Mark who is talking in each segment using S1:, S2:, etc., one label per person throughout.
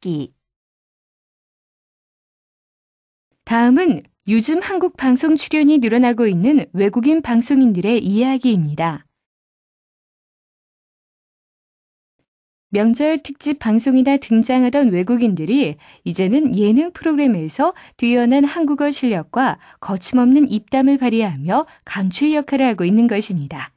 S1: 읽기. 다음은 요즘 한국 방송 출연이 늘어나고 있는 외국인 방송인들의 이야기입니다.
S2: 명절 특집 방송이나 등장하던 외국인들이 이제는 예능 프로그램에서 뛰어난 한국어 실력과 거침없는 입담을 발휘하며 감출 역할을 하고 있는 것입니다.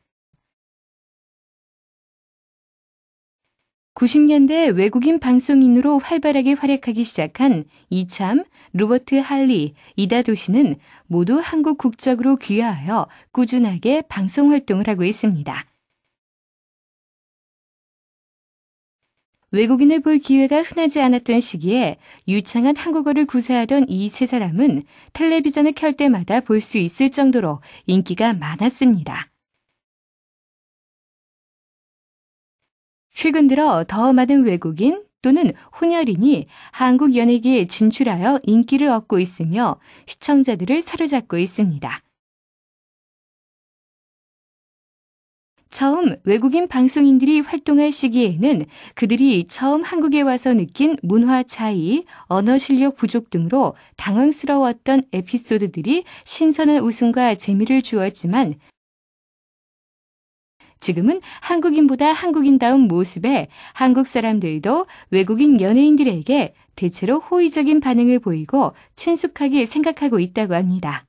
S2: 90년대 외국인 방송인으로 활발하게 활약하기 시작한 이참, 로버트 할리, 이다도 시는 모두 한국 국적으로 귀화하여 꾸준하게 방송 활동을 하고 있습니다. 외국인을 볼 기회가 흔하지 않았던 시기에 유창한 한국어를 구사하던 이 세 사람은 텔레비전을 켤 때마다 볼 수 있을 정도로 인기가 많았습니다. 최근 들어 더 많은 외국인 또는 혼혈인이 한국 연예계에 진출하여 인기를 얻고 있으며 시청자들을 사로잡고 있습니다. 처음 외국인 방송인들이 활동할 시기에는 그들이 처음 한국에 와서 느낀 문화 차이, 언어 실력 부족 등으로 당황스러웠던 에피소드들이 신선한 웃음과 재미를 주었지만 지금은 한국인보다 한국인다운 모습에 한국 사람들도 외국인 연예인들에게 대체로 호의적인 반응을 보이고
S1: 친숙하게 생각하고 있다고 합니다.